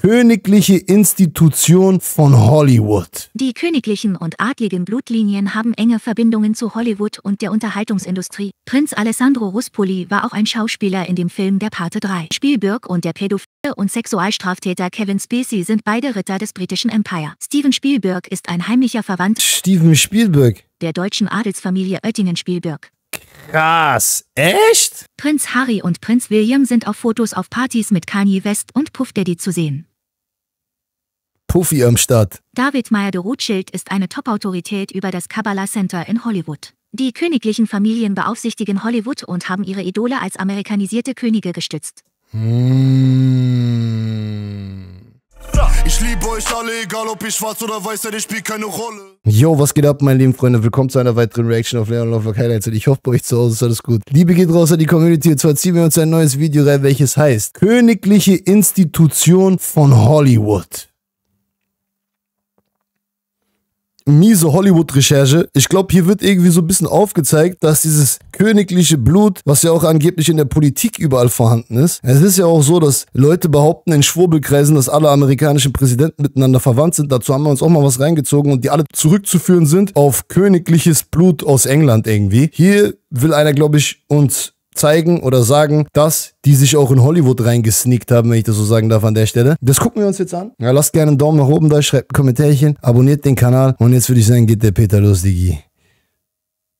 königliche Institution von Hollywood. Die königlichen und adligen Blutlinien haben enge Verbindungen zu Hollywood und der Unterhaltungsindustrie. Prinz Alessandro Ruspoli war auch ein Schauspieler in dem Film Der Pate 3. Spielberg und der Pädophile und Sexualstraftäter Kevin Spacey sind beide Ritter des britischen Empire. Steven Spielberg ist ein heimlicher Verwandter Steven Spielberg der deutschen Adelsfamilie Oettingen-Spielberg. Krass, echt? Prinz Harry und Prinz William sind auf Fotos auf Partys mit Kanye West und Puff Daddy zu sehen. Puffy am Start. David Meyer de Rothschild ist eine Top-Autorität über das Kabbalah Center in Hollywood. Die königlichen Familien beaufsichtigen Hollywood und haben ihre Idole als amerikanisierte Könige gestützt. Mmh. Ich liebe euch alle, egal ob ihr schwarz oder weiß seid, ich spielt keine Rolle. Yo, was geht ab, meine lieben Freunde? Willkommen zu einer weiteren Reaction auf Leon Lovelock Highlights. Und ich hoffe, bei euch zu Hause ist alles gut. Liebe geht raus an die Community. Und zwar ziehen wir uns ein neues Video rein, welches heißt Königliche Institution von Hollywood. miese Hollywood-Recherche. Ich glaube, hier wird irgendwie so ein bisschen aufgezeigt, dass dieses königliche Blut, was ja auch angeblich in der Politik überall vorhanden ist, es ist ja auch so, dass Leute behaupten in Schwurbelkreisen, dass alle amerikanischen Präsidenten miteinander verwandt sind. Dazu haben wir uns auch mal was reingezogen und die alle zurückzuführen sind auf königliches Blut aus England irgendwie. Hier will einer, glaube ich, uns zeigen oder sagen, dass die sich auch in Hollywood reingesneakt haben, wenn ich das so sagen darf an der Stelle. Das gucken wir uns jetzt an. Ja, lasst gerne einen Daumen nach oben da, schreibt ein Kommentarchen, abonniert den Kanal und jetzt würde ich sagen, geht der Peter los, Digi.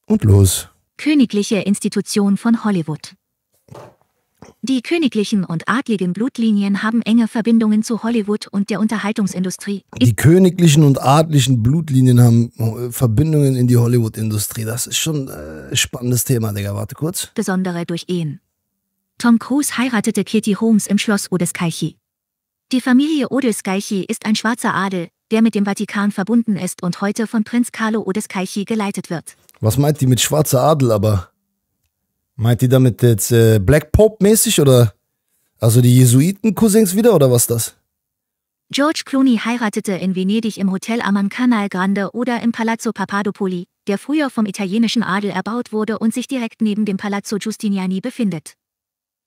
Und los. Königliche Institution von Hollywood. Die königlichen und adligen Blutlinien haben enge Verbindungen zu Hollywood und der Unterhaltungsindustrie. Die königlichen und adligen Blutlinien haben äh, Verbindungen in die Hollywood-Industrie. Das ist schon ein äh, spannendes Thema, Digga. Warte kurz. Besondere durch Ehen. Tom Cruise heiratete Katie Holmes im Schloss Odeskaichi. Die Familie Odeskaichi ist ein schwarzer Adel, der mit dem Vatikan verbunden ist und heute von Prinz Carlo Odeskaichi geleitet wird. Was meint die mit schwarzer Adel aber? Meint die damit jetzt äh, Black Pope-mäßig oder also die Jesuiten-Cousins wieder oder was das? George Clooney heiratete in Venedig im Hotel am Canal Grande oder im Palazzo Papadopoli, der früher vom italienischen Adel erbaut wurde und sich direkt neben dem Palazzo Giustiniani befindet.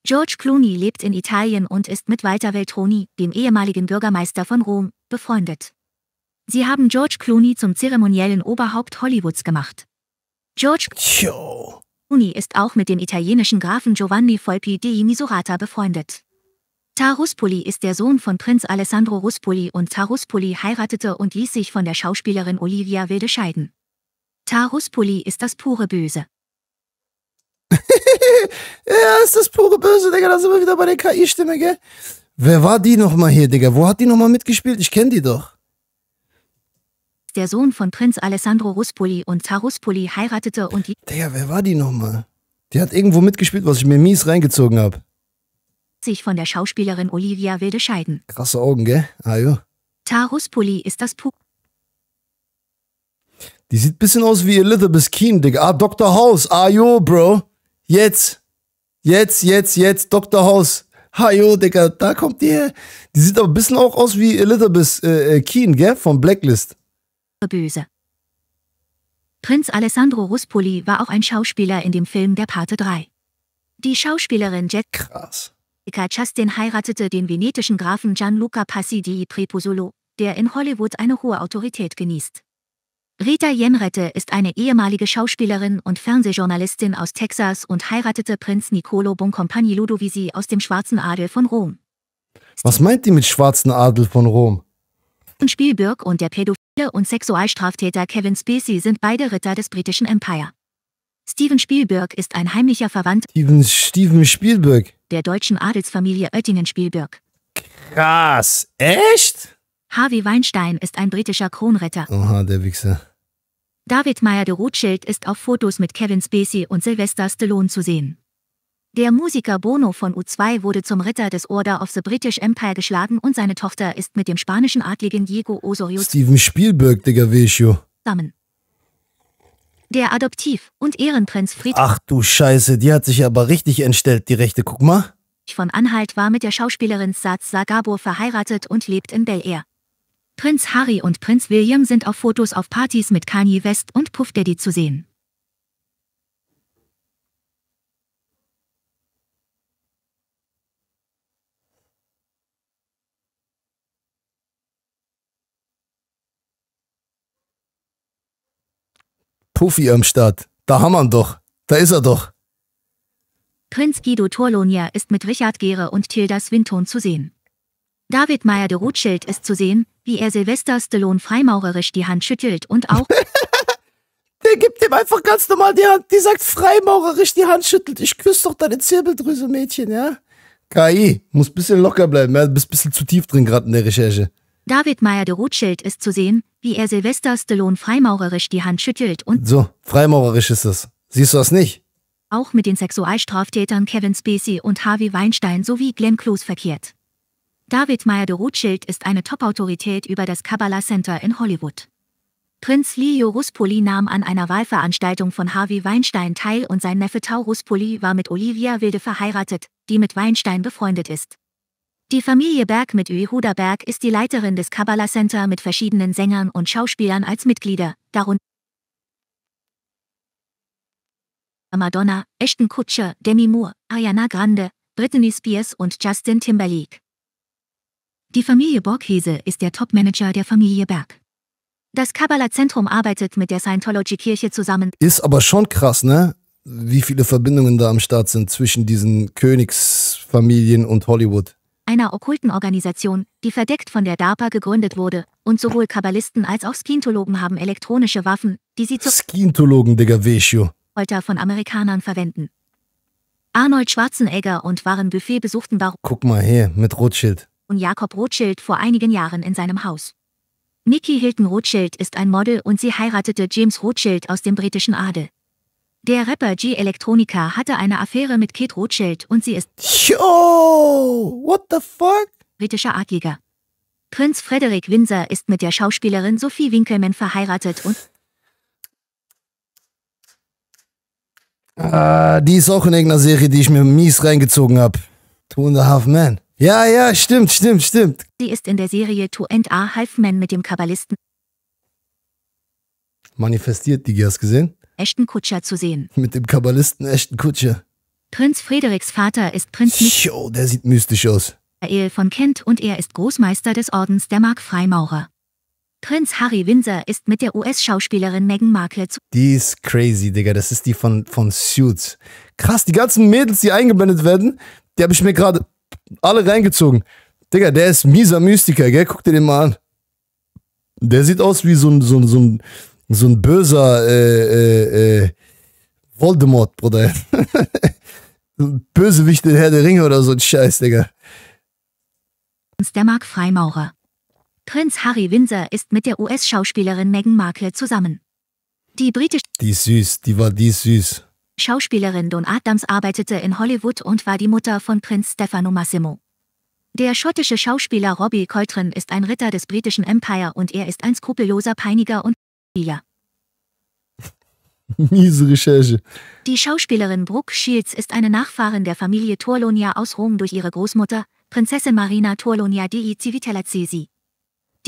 George Clooney lebt in Italien und ist mit Walter Veltroni, dem ehemaligen Bürgermeister von Rom, befreundet. Sie haben George Clooney zum zeremoniellen Oberhaupt Hollywoods gemacht. George. Yo. Uni ist auch mit dem italienischen Grafen Giovanni Volpi di Misurata befreundet. Taruspoli ist der Sohn von Prinz Alessandro Ruspoli und Taruspoli heiratete und ließ sich von der Schauspielerin Olivia Wilde scheiden. Taruspoli ist das pure Böse. ja, ist das pure Böse, Digga. Da sind wir wieder bei der KI-Stimme, gell? Wer war die nochmal hier, Digga? Wo hat die nochmal mitgespielt? Ich kenn die doch der Sohn von Prinz Alessandro Ruspoli und Zar Ruspoli heiratete und die... Digga, wer war die nochmal? Die hat irgendwo mitgespielt, was ich mir mies reingezogen habe. ...sich von der Schauspielerin Olivia Wilde scheiden. Krasse Augen, gell? Ah, ja. Zar Ruspoli ist das Pu... Die sieht bisschen aus wie Elizabeth Keen, Digga. Ah, Dr. House. Ah, jo, Bro. Jetzt. Jetzt, jetzt, jetzt. Dr. House. Hajo, ah, Digga, da kommt die her. Die sieht aber ein bisschen auch aus wie Elizabeth äh, äh Keen, gell? Von Blacklist böse. Prinz Alessandro Ruspoli war auch ein Schauspieler in dem Film Der Pate 3. Die Schauspielerin Jet Krass. Justin heiratete den venetischen Grafen Gianluca Passi di Prepusolo, der in Hollywood eine hohe Autorität genießt. Rita Jemrette ist eine ehemalige Schauspielerin und Fernsehjournalistin aus Texas und heiratete Prinz Nicolo Boncompagni Ludovisi aus dem Schwarzen Adel von Rom. Was meint die mit Schwarzen Adel von Rom? Spielberg und der Pädophil und Sexualstraftäter Kevin Spacey sind beide Ritter des britischen Empire. Steven Spielberg ist ein heimlicher Verwandter Steven, Steven Spielberg. der deutschen Adelsfamilie Oettingen-Spielberg. Krass, echt? Harvey Weinstein ist ein britischer Kronretter. Oha, der Wichser. David Meyer de Rothschild ist auf Fotos mit Kevin Spacey und Sylvester Stallone zu sehen. Der Musiker Bono von U2 wurde zum Ritter des Order of the British Empire geschlagen und seine Tochter ist mit dem spanischen Adligen Diego Osorio Steven Spielberg, Digga, Vesio. zusammen. Der Adoptiv- und Ehrenprinz Friedrich Ach du Scheiße, die hat sich aber richtig entstellt, die Rechte, guck mal. von Anhalt war mit der Schauspielerin Saz Sagabor verheiratet und lebt in Bel Air. Prinz Harry und Prinz William sind auf Fotos auf Partys mit Kanye West und Puff Daddy zu sehen. Puffy am Start. Da haben wir ihn doch. Da ist er doch. Prinz Guido Torlonia ist mit Richard Gere und Tilda Swinton zu sehen. David Meyer de Rothschild ist zu sehen, wie er Silvester Stallone freimaurerisch die Hand schüttelt und auch... Der gibt ihm einfach ganz normal die Hand. Die sagt freimaurerisch die Hand schüttelt. Ich küsse doch deine Zirbeldrüse, Mädchen, ja? KI, muss ein bisschen locker bleiben. Du bist ein bisschen zu tief drin gerade in der Recherche. David Meyer de Rothschild ist zu sehen, wie er Sylvester Stallone freimaurerisch die Hand schüttelt und. So, freimaurerisch ist es. Siehst du das nicht? Auch mit den Sexualstraftätern Kevin Spacey und Harvey Weinstein sowie Glenn Close verkehrt. David Meyer de Rothschild ist eine Top-Autorität über das Kabbalah Center in Hollywood. Prinz Leo Ruspoli nahm an einer Wahlveranstaltung von Harvey Weinstein teil und sein Neffe Tau Ruspoli war mit Olivia Wilde verheiratet, die mit Weinstein befreundet ist. Die Familie Berg mit Yehuda Berg ist die Leiterin des Kabbalah Center mit verschiedenen Sängern und Schauspielern als Mitglieder, darunter Madonna, Ashton Kutcher, Demi Moore, Ariana Grande, Britney Spears und Justin Timberlake. Die Familie Borghese ist der Topmanager der Familie Berg. Das Kabbalah-Zentrum arbeitet mit der Scientology-Kirche zusammen. Ist aber schon krass, ne? Wie viele Verbindungen da am Start sind zwischen diesen Königsfamilien und Hollywood einer okkulten Organisation, die verdeckt von der DARPA gegründet wurde, und sowohl Kabbalisten als auch Skintologen haben elektronische Waffen, die sie zur Skintologen, Digga, Vesio. Folter von Amerikanern verwenden. Arnold Schwarzenegger und Warren Buffet besuchten Baron Guck mal her, mit Rothschild. und Jakob Rothschild vor einigen Jahren in seinem Haus. Nikki Hilton Rothschild ist ein Model und sie heiratete James Rothschild aus dem britischen Adel. Der Rapper G Electronica hatte eine Affäre mit Kate Rothschild und sie ist Yo, what the fuck? britischer Adliger. Prinz Frederik Windsor ist mit der Schauspielerin Sophie Winkelmann verheiratet und Ah, die ist auch in irgendeiner Serie, die ich mir mies reingezogen habe. Two and a Half Men. Ja, ja, stimmt, stimmt, stimmt. Die ist in der Serie Two and a Half Men mit dem Kabbalisten. Manifestiert, Digi, hast gesehen? Ashton Kutscher zu sehen. Mit dem Kabbalisten Ashton Kutscher. Prinz Frederiks Vater ist Prinz Jo, der sieht mystisch aus. von Kent und er ist Großmeister des Ordens der Markfreimaurer. Prinz Harry Windsor ist mit der US-Schauspielerin Meghan Markle zu. Die ist crazy, Digga. Das ist die von, von Suits. Krass, die ganzen Mädels, die eingeblendet werden, die habe ich mir gerade alle reingezogen. Digga, der ist mieser Mystiker, gell? Guck dir den mal an. Der sieht aus wie so ein, so ein, so ein so ein böser äh, äh, äh, Voldemort, Bruder. Bösewicht in Herr der Ringe oder so ein Scheiß, Digga. Der Mark Freimaurer. Prinz Harry Windsor ist mit der US-Schauspielerin Meghan Markle zusammen. Die britische Die ist süß, die war die ist süß. Schauspielerin Don Adams arbeitete in Hollywood und war die Mutter von Prinz Stefano Massimo. Der schottische Schauspieler Robbie Coltrane ist ein Ritter des britischen Empire und er ist ein skrupelloser Peiniger und ja. Miese Recherche. Die Schauspielerin Brooke Shields ist eine Nachfahrin der Familie Torlonia aus Rom durch ihre Großmutter, Prinzessin Marina Torlonia dei Civitellazesi.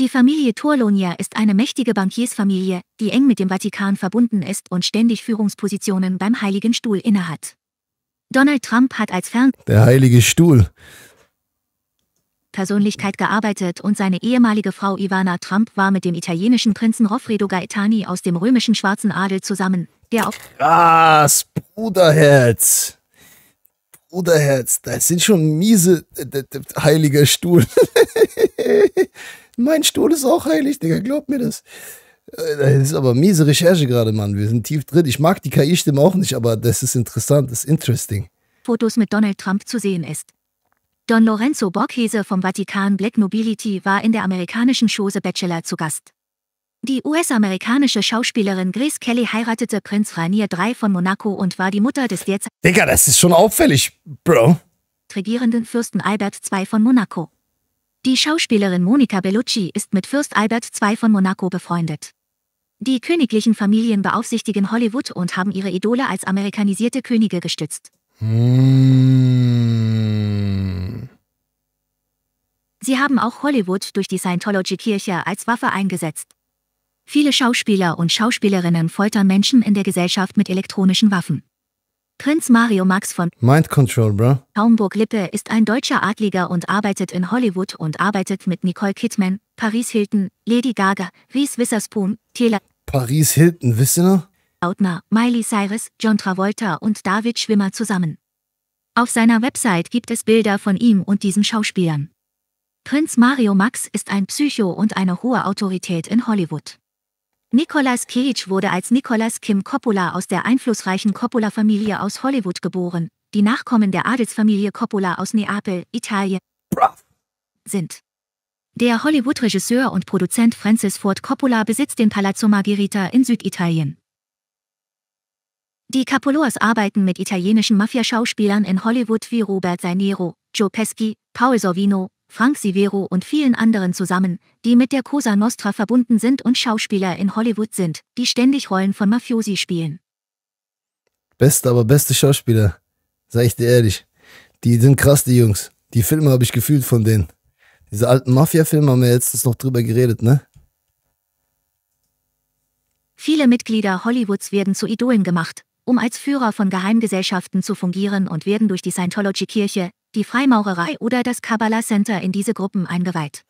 Die Familie Torlonia ist eine mächtige Bankiersfamilie, die eng mit dem Vatikan verbunden ist und ständig Führungspositionen beim Heiligen Stuhl innehat. Donald Trump hat als Fern... Der Heilige Stuhl. Persönlichkeit gearbeitet und seine ehemalige Frau Ivana Trump war mit dem italienischen Prinzen Roffredo Gaetani aus dem römischen Schwarzen Adel zusammen, der auf... Krass, Bruderherz. Bruderherz, das sind schon miese... Heiliger Stuhl. mein Stuhl ist auch heilig, Digga, glaub mir das. Äh, das ist aber miese Recherche gerade, Mann. Wir sind tief drin. Ich mag die KI-Stimme auch nicht, aber das ist interessant, das ist interesting. Fotos mit Donald Trump zu sehen ist. Don Lorenzo Borghese vom Vatikan Black Nobility war in der amerikanischen Chose Bachelor zu Gast. Die US-amerikanische Schauspielerin Grace Kelly heiratete Prinz Rainier III von Monaco und war die Mutter des derzeit... Digga, das ist schon auffällig, Bro. ...regierenden Fürsten Albert II von Monaco. Die Schauspielerin Monica Bellucci ist mit Fürst Albert II von Monaco befreundet. Die königlichen Familien beaufsichtigen Hollywood und haben ihre Idole als amerikanisierte Könige gestützt. Hm. Sie haben auch Hollywood durch die Scientology-Kirche als Waffe eingesetzt. Viele Schauspieler und Schauspielerinnen foltern Menschen in der Gesellschaft mit elektronischen Waffen. Prinz Mario Max von Mind Control, bro. Taumburg-Lippe ist ein deutscher Adliger und arbeitet in Hollywood und arbeitet mit Nicole Kidman, Paris Hilton, Lady Gaga, Reese Witherspoon, Taylor. Paris Hilton, wisst ihr noch? Outner, Miley Cyrus, John Travolta und David Schwimmer zusammen. Auf seiner Website gibt es Bilder von ihm und diesen Schauspielern. Prinz Mario Max ist ein Psycho und eine hohe Autorität in Hollywood. Nicolas Cage wurde als Nicolas Kim Coppola aus der einflussreichen Coppola-Familie aus Hollywood geboren, die Nachkommen der Adelsfamilie Coppola aus Neapel, Italien, sind. Der Hollywood-Regisseur und Produzent Francis Ford Coppola besitzt den Palazzo Margherita in Süditalien. Die Capoloas arbeiten mit italienischen Mafiaschauspielern in Hollywood wie Robert Seiniero, Joe Pesci, Paul Sorvino, Frank Sivero und vielen anderen zusammen, die mit der Cosa Nostra verbunden sind und Schauspieler in Hollywood sind, die ständig Rollen von Mafiosi spielen. Beste, aber beste Schauspieler, sag ich dir ehrlich. Die sind krass, die Jungs. Die Filme habe ich gefühlt von denen. Diese alten Mafia-Filme haben wir letztens noch drüber geredet, ne? Viele Mitglieder Hollywoods werden zu Idolen gemacht, um als Führer von Geheimgesellschaften zu fungieren und werden durch die Scientology-Kirche, die Freimaurerei oder das Kabbalah Center in diese Gruppen eingeweiht.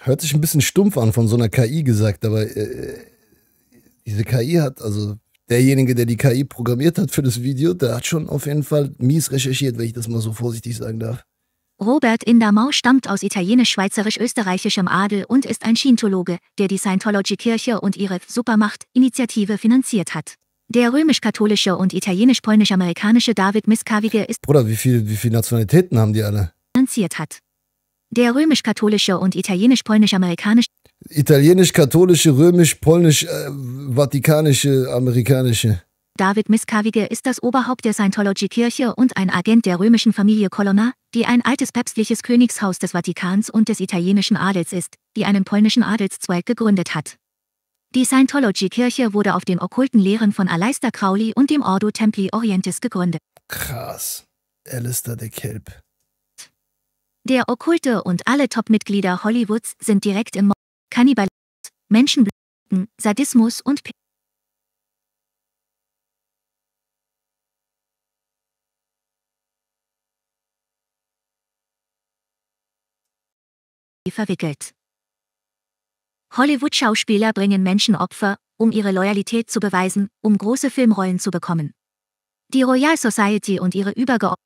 Hört sich ein bisschen stumpf an von so einer KI gesagt, aber äh, äh diese KI hat, also derjenige, der die KI programmiert hat für das Video, der hat schon auf jeden Fall mies recherchiert, wenn ich das mal so vorsichtig sagen darf. Robert Indamau stammt aus italienisch-schweizerisch-österreichischem Adel und ist ein Scientologe, der die Scientology-Kirche und ihre Supermacht-Initiative finanziert hat. Der römisch-katholische und italienisch-polnisch-amerikanische David Miscavige ist... Bruder, wie viele, wie viele Nationalitäten haben die alle? ...finanziert hat. Der römisch-katholische und italienisch polnisch äh, äh, amerikanische. Italienisch-katholische, römisch-polnisch-vatikanische, amerikanische... David Miscavige ist das Oberhaupt der Scientology-Kirche und ein Agent der römischen Familie Colonna, die ein altes päpstliches Königshaus des Vatikans und des italienischen Adels ist, die einen polnischen Adelszweig gegründet hat. Die Scientology-Kirche wurde auf den okkulten Lehren von Aleister Crowley und dem Ordo Templi Orientis gegründet. Krass. Alistair de Kelp. Der Okkulte und alle Top-Mitglieder Hollywoods sind direkt im Mord, Kannibalismus, Menschenblüten, Sadismus und P verwickelt. Hollywood-Schauspieler bringen Menschen Opfer, um ihre Loyalität zu beweisen, um große Filmrollen zu bekommen. Die Royal Society und ihre übergeordneten.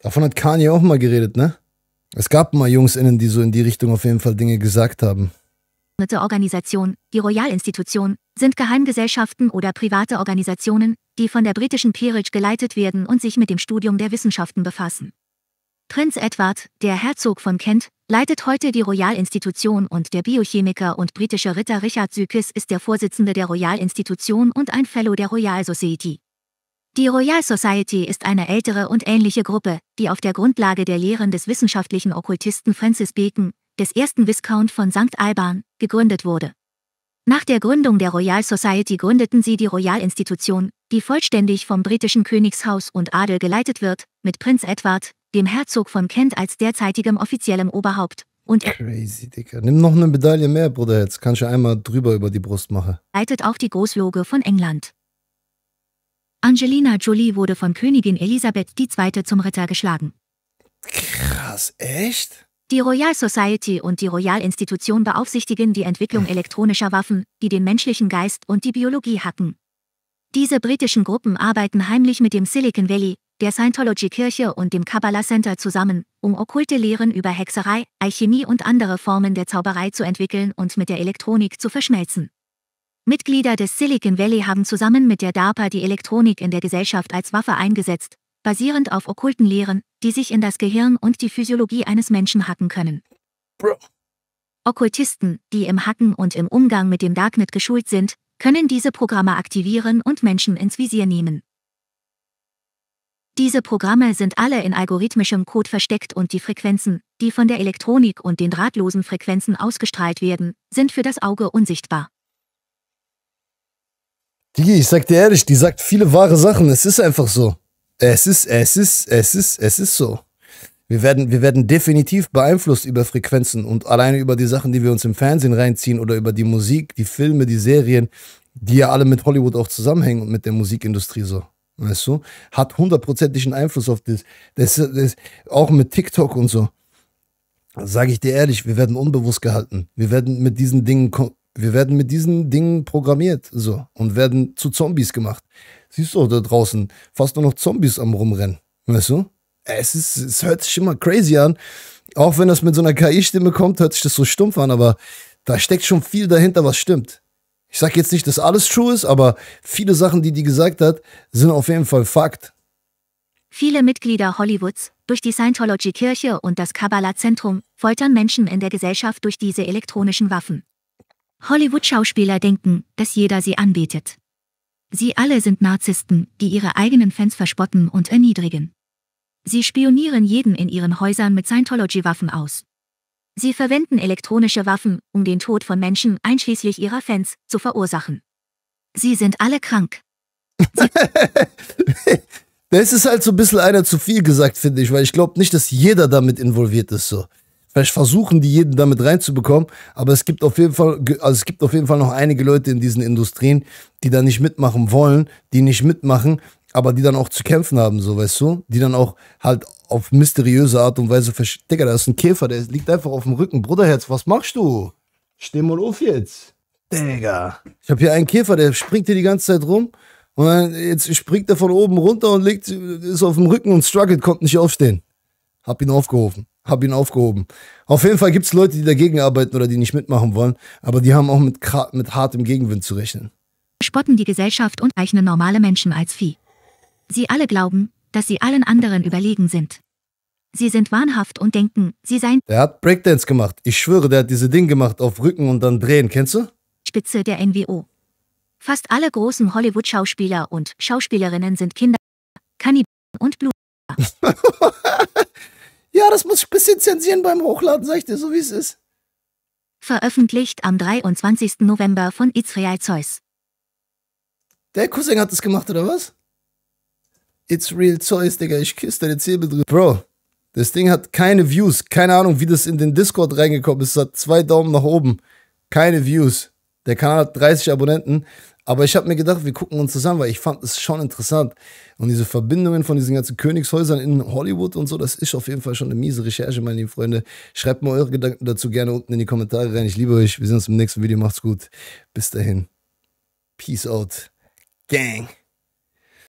Davon hat Kanye auch mal geredet, ne? Es gab mal JungsInnen, die so in die Richtung auf jeden Fall Dinge gesagt haben. Organisation, die Royal Institution, sind Geheimgesellschaften oder private Organisationen, die von der britischen Peerage geleitet werden und sich mit dem Studium der Wissenschaften befassen. Prinz Edward, der Herzog von Kent, leitet heute die Royalinstitution und der Biochemiker und britische Ritter Richard Sykes ist der Vorsitzende der Royalinstitution und ein Fellow der Royal Society. Die Royal Society ist eine ältere und ähnliche Gruppe, die auf der Grundlage der Lehren des wissenschaftlichen Okkultisten Francis Bacon, des ersten Viscount von St. Alban, gegründet wurde. Nach der Gründung der Royal Society gründeten sie die Royal Institution, die vollständig vom britischen Königshaus und Adel geleitet wird, mit Prinz Edward, dem Herzog von Kent als derzeitigem offiziellem Oberhaupt. Und Crazy, Digga. Nimm noch eine Medaille mehr, Bruder. Jetzt kannst du einmal drüber über die Brust machen. Leitet auch die Großloge von England. Angelina Jolie wurde von Königin Elisabeth II. zum Ritter geschlagen. Krass, echt? Die Royal Society und die Royal Institution beaufsichtigen die Entwicklung elektronischer Waffen, die den menschlichen Geist und die Biologie hacken. Diese britischen Gruppen arbeiten heimlich mit dem Silicon Valley, der Scientology-Kirche und dem Kabbalah Center zusammen, um okkulte Lehren über Hexerei, Alchemie und andere Formen der Zauberei zu entwickeln und mit der Elektronik zu verschmelzen. Mitglieder des Silicon Valley haben zusammen mit der DARPA die Elektronik in der Gesellschaft als Waffe eingesetzt, basierend auf okkulten Lehren, die sich in das Gehirn und die Physiologie eines Menschen hacken können. Bro. Okkultisten, die im Hacken und im Umgang mit dem Darknet geschult sind, können diese Programme aktivieren und Menschen ins Visier nehmen. Diese Programme sind alle in algorithmischem Code versteckt und die Frequenzen, die von der Elektronik und den drahtlosen Frequenzen ausgestrahlt werden, sind für das Auge unsichtbar. Digi, ich sag dir ehrlich, die sagt viele wahre Sachen. Es ist einfach so. Es ist, es ist, es ist, es ist so. Wir werden, wir werden definitiv beeinflusst über Frequenzen und alleine über die Sachen, die wir uns im Fernsehen reinziehen oder über die Musik, die Filme, die Serien, die ja alle mit Hollywood auch zusammenhängen und mit der Musikindustrie so weißt du, hat hundertprozentigen Einfluss auf das. Das, das. Auch mit TikTok und so. Sage ich dir ehrlich, wir werden unbewusst gehalten. Wir werden mit diesen Dingen, wir werden mit diesen Dingen programmiert, so und werden zu Zombies gemacht. Siehst du da draußen fast nur noch Zombies am rumrennen, weißt du? Es ist, es hört sich immer crazy an. Auch wenn das mit so einer KI-Stimme kommt, hört sich das so stumpf an, aber da steckt schon viel dahinter, was stimmt. Ich sage jetzt nicht, dass alles true ist, aber viele Sachen, die die gesagt hat, sind auf jeden Fall Fakt. Viele Mitglieder Hollywoods, durch die Scientology-Kirche und das Kabbalah-Zentrum, foltern Menschen in der Gesellschaft durch diese elektronischen Waffen. Hollywood-Schauspieler denken, dass jeder sie anbetet. Sie alle sind Narzissten, die ihre eigenen Fans verspotten und erniedrigen. Sie spionieren jeden in ihren Häusern mit Scientology-Waffen aus. Sie verwenden elektronische Waffen, um den Tod von Menschen, einschließlich ihrer Fans, zu verursachen. Sie sind alle krank. das ist halt so ein bisschen einer zu viel gesagt, finde ich, weil ich glaube nicht, dass jeder damit involviert ist so. Vielleicht versuchen die jeden damit reinzubekommen, aber es gibt auf jeden Fall, also es gibt auf jeden Fall noch einige Leute in diesen Industrien, die da nicht mitmachen wollen, die nicht mitmachen, aber die dann auch zu kämpfen haben, so weißt du, die dann auch halt auf mysteriöse Art und Weise verstecken. Digga, da ist ein Käfer, der liegt einfach auf dem Rücken. Bruderherz, was machst du? Steh mal auf jetzt. Digga. Ich habe hier einen Käfer, der springt hier die ganze Zeit rum. Und dann jetzt springt er von oben runter und liegt, ist auf dem Rücken und struggelt, konnte nicht aufstehen. Hab ihn aufgehoben. Hab ihn aufgehoben. Auf jeden Fall gibt's Leute, die dagegen arbeiten oder die nicht mitmachen wollen, aber die haben auch mit, mit hartem Gegenwind zu rechnen. Spotten die Gesellschaft und zeichnen normale Menschen als Vieh. Sie alle glauben, dass sie allen anderen überlegen sind. Sie sind wahnhaft und denken, sie seien. Er hat Breakdance gemacht. Ich schwöre, der hat diese Ding gemacht auf Rücken und dann drehen. Kennst du? Spitze der NWO. Fast alle großen Hollywood-Schauspieler und Schauspielerinnen sind Kinder, Kannibalen und Blut. ja, das muss ich ein bisschen zensieren beim Hochladen, sag ich dir, so wie es ist. Veröffentlicht am 23. November von Israel Zeus. Der Cousin hat es gemacht, oder was? It's Real choice, Digga. Ich küsse deine Zähne drüber. Bro, das Ding hat keine Views. Keine Ahnung, wie das in den Discord reingekommen ist. Es hat zwei Daumen nach oben. Keine Views. Der Kanal hat 30 Abonnenten. Aber ich habe mir gedacht, wir gucken uns zusammen, weil ich fand es schon interessant. Und diese Verbindungen von diesen ganzen Königshäusern in Hollywood und so, das ist auf jeden Fall schon eine miese Recherche, meine lieben Freunde. Schreibt mir eure Gedanken dazu gerne unten in die Kommentare rein. Ich liebe euch. Wir sehen uns im nächsten Video. Macht's gut. Bis dahin. Peace out. Gang.